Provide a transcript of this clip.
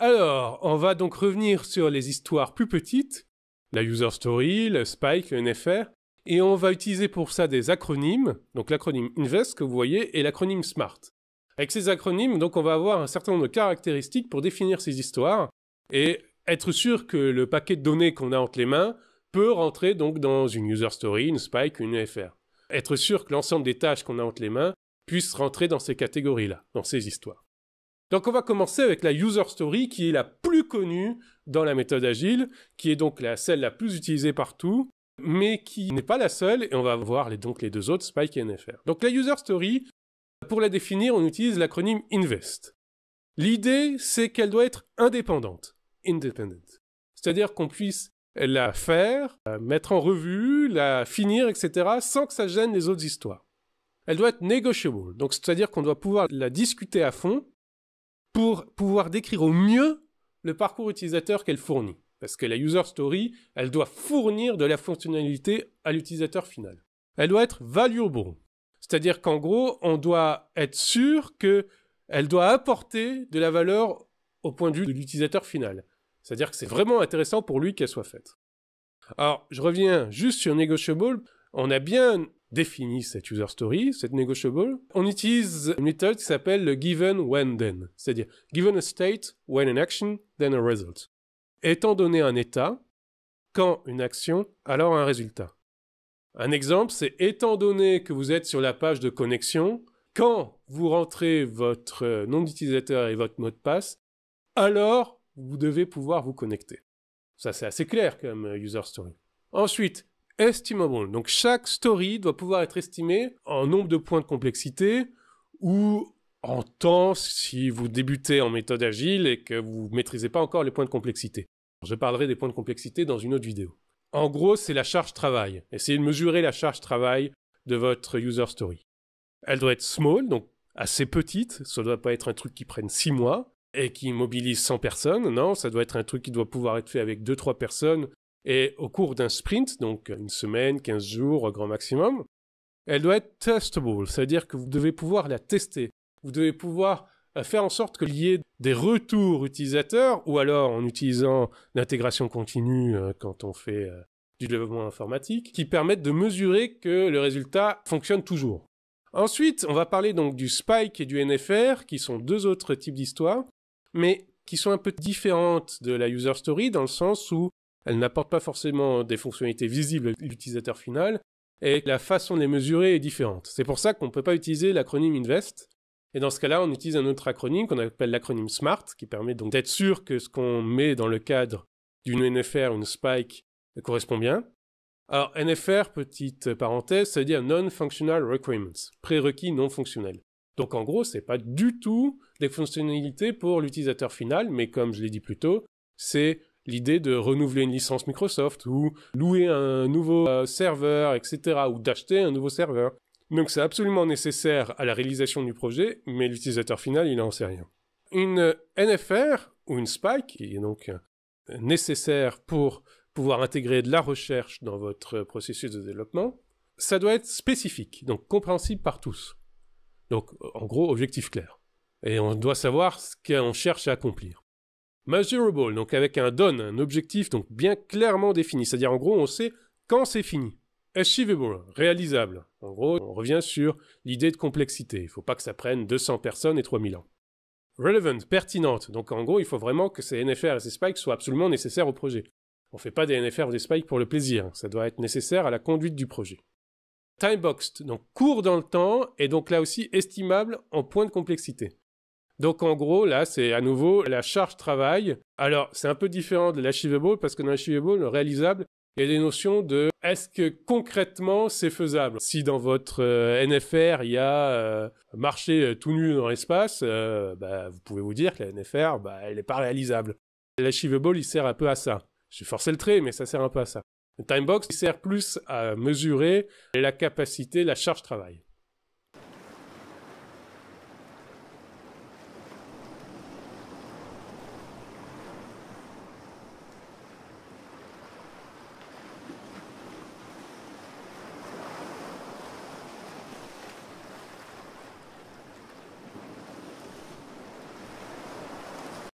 Alors, on va donc revenir sur les histoires plus petites, la user story, le spike, le NFR, et on va utiliser pour ça des acronymes, donc l'acronyme invest que vous voyez et l'acronyme smart. Avec ces acronymes, donc on va avoir un certain nombre de caractéristiques pour définir ces histoires et être sûr que le paquet de données qu'on a entre les mains peut rentrer donc dans une user story, une spike, une FR. Être sûr que l'ensemble des tâches qu'on a entre les mains puissent rentrer dans ces catégories-là, dans ces histoires. Donc on va commencer avec la user story qui est la plus connue dans la méthode agile, qui est donc la, celle la plus utilisée partout, mais qui n'est pas la seule, et on va voir les, donc les deux autres, Spike et NFR. Donc la user story, pour la définir, on utilise l'acronyme INVEST. L'idée, c'est qu'elle doit être indépendante, independent. C'est-à-dire qu'on puisse la faire, la mettre en revue, la finir, etc., sans que ça gêne les autres histoires. Elle doit être negotiable, donc c'est-à-dire qu'on doit pouvoir la discuter à fond pour pouvoir décrire au mieux le parcours utilisateur qu'elle fournit. Parce que la user story, elle doit fournir de la fonctionnalité à l'utilisateur final. Elle doit être valuable. C'est-à-dire qu'en gros, on doit être sûr qu'elle doit apporter de la valeur au point de vue de l'utilisateur final. C'est-à-dire que c'est vraiment intéressant pour lui qu'elle soit faite. Alors, je reviens juste sur Negotiable. On a bien définit cette user story, cette negotiable, on utilise une méthode qui s'appelle le given when then, c'est-à-dire given a state, when an action, then a result. Étant donné un état, quand une action, alors un résultat. Un exemple, c'est étant donné que vous êtes sur la page de connexion, quand vous rentrez votre nom d'utilisateur et votre mot de passe, alors vous devez pouvoir vous connecter. Ça, c'est assez clair comme user story. Ensuite, estimable. Donc chaque story doit pouvoir être estimée en nombre de points de complexité ou en temps si vous débutez en méthode agile et que vous ne maîtrisez pas encore les points de complexité. Je parlerai des points de complexité dans une autre vidéo. En gros, c'est la charge travail. Essayez de mesurer la charge travail de votre user story. Elle doit être small, donc assez petite. Ça ne doit pas être un truc qui prenne 6 mois et qui mobilise 100 personnes. Non, ça doit être un truc qui doit pouvoir être fait avec 2-3 personnes et au cours d'un sprint, donc une semaine, 15 jours au grand maximum, elle doit être testable, c'est-à-dire que vous devez pouvoir la tester. Vous devez pouvoir euh, faire en sorte qu'il y ait des retours utilisateurs, ou alors en utilisant l'intégration continue euh, quand on fait euh, du développement informatique, qui permettent de mesurer que le résultat fonctionne toujours. Ensuite, on va parler donc du Spike et du NFR, qui sont deux autres types d'histoires, mais qui sont un peu différentes de la user story dans le sens où elle n'apporte pas forcément des fonctionnalités visibles à l'utilisateur final, et la façon de les mesurer est différente. C'est pour ça qu'on ne peut pas utiliser l'acronyme INVEST. Et dans ce cas-là, on utilise un autre acronyme qu'on appelle l'acronyme SMART, qui permet donc d'être sûr que ce qu'on met dans le cadre d'une NFR, une spike, correspond bien. Alors, NFR, petite parenthèse, ça veut dire Non-Functional Requirements, prérequis non fonctionnels. Donc en gros, c'est pas du tout des fonctionnalités pour l'utilisateur final, mais comme je l'ai dit plus tôt, c'est l'idée de renouveler une licence Microsoft ou louer un nouveau euh, serveur, etc., ou d'acheter un nouveau serveur. Donc c'est absolument nécessaire à la réalisation du projet, mais l'utilisateur final, il n'en sait rien. Une euh, NFR ou une Spike, qui est donc euh, nécessaire pour pouvoir intégrer de la recherche dans votre processus de développement, ça doit être spécifique, donc compréhensible par tous. Donc en gros, objectif clair. Et on doit savoir ce qu'on cherche à accomplir. Measurable, donc avec un done, un objectif donc bien clairement défini. C'est-à-dire en gros, on sait quand c'est fini. Achievable, réalisable. En gros, on revient sur l'idée de complexité. Il ne faut pas que ça prenne 200 personnes et 3000 ans. Relevant, pertinente. Donc en gros, il faut vraiment que ces NFR et ces spikes soient absolument nécessaires au projet. On ne fait pas des NFR ou des spikes pour le plaisir. Ça doit être nécessaire à la conduite du projet. Timeboxed », donc court dans le temps et donc là aussi estimable en point de complexité. Donc en gros, là, c'est à nouveau la charge travail. Alors, c'est un peu différent de l'achievable parce que dans l'achievable, le réalisable, il y a des notions de est-ce que concrètement c'est faisable Si dans votre euh, NFR il y a euh, marché marcher euh, tout nu dans l'espace, bah, vous pouvez vous dire que la NFR, bah, elle n'est pas réalisable. L'achievable, il sert un peu à ça. Je suis forcé le trait, mais ça sert un peu à ça. Le timebox, il sert plus à mesurer la capacité, la charge travail.